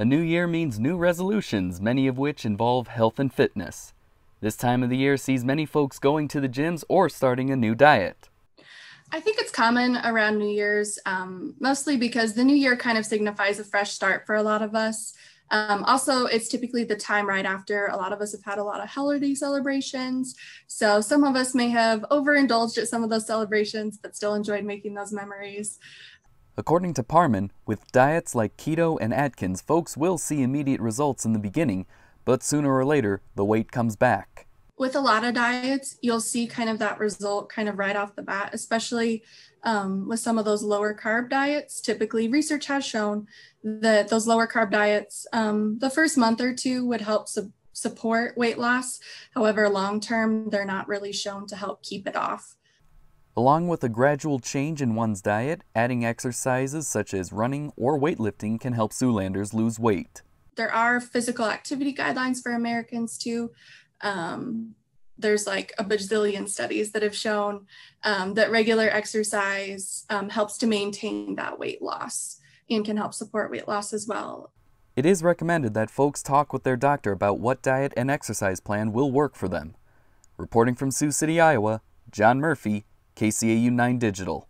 A new year means new resolutions, many of which involve health and fitness. This time of the year sees many folks going to the gyms or starting a new diet. I think it's common around New Year's, um, mostly because the new year kind of signifies a fresh start for a lot of us. Um, also, it's typically the time right after a lot of us have had a lot of holiday celebrations. So, some of us may have overindulged at some of those celebrations, but still enjoyed making those memories. According to Parman, with diets like keto and Atkins, folks will see immediate results in the beginning, but sooner or later, the weight comes back. With a lot of diets, you'll see kind of that result kind of right off the bat, especially um, with some of those lower carb diets. Typically, research has shown that those lower carb diets, um, the first month or two, would help su- support weight loss. However, long term, they're not really shown to help keep it off. Along with a gradual change in one's diet, adding exercises such as running or weightlifting can help Siouxlanders lose weight. There are physical activity guidelines for Americans too. Um, there's like a bazillion studies that have shown um, that regular exercise um, helps to maintain that weight loss and can help support weight loss as well. It is recommended that folks talk with their doctor about what diet and exercise plan will work for them. Reporting from Sioux City, Iowa, John Murphy, KCAU 9 Digital.